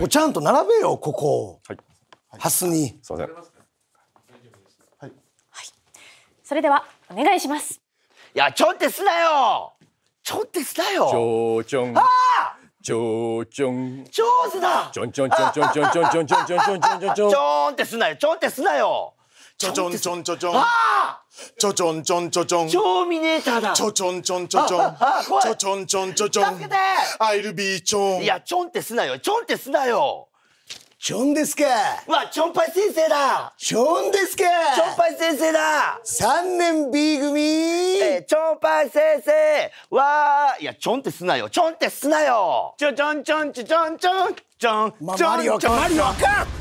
ここちゃんと並べよここはい蓮にすいませんはい、はい、それではお願いしますいやちょんってすなよちょんってすなよちょちょんああちょちょん上手だちょんちょんちょんちょんちょんちょんちょんちょんちょんちょんちょんちょんってすなよちょんってすなよちょんちょんちょんちょんああちょちょんちょんちょちょん。チミネーターだ。ちょちょんちょんちょちょん。ちょちょんちょんちょちょん。助けてアイルビーチョン。いや、ちょんってすなよ。ちょんってすなよ。ちょんですか。わ、ちょんぱい先生だ。ちょんですか。ちょんぱい先生だ。三年 B 組。えちょんぱい先生。わー、いや、ちょんってすなよ。ちょんってすなよ。ちょちょんちょんちょちょんちょん。ちょん。まあ、マリオか。マリオか。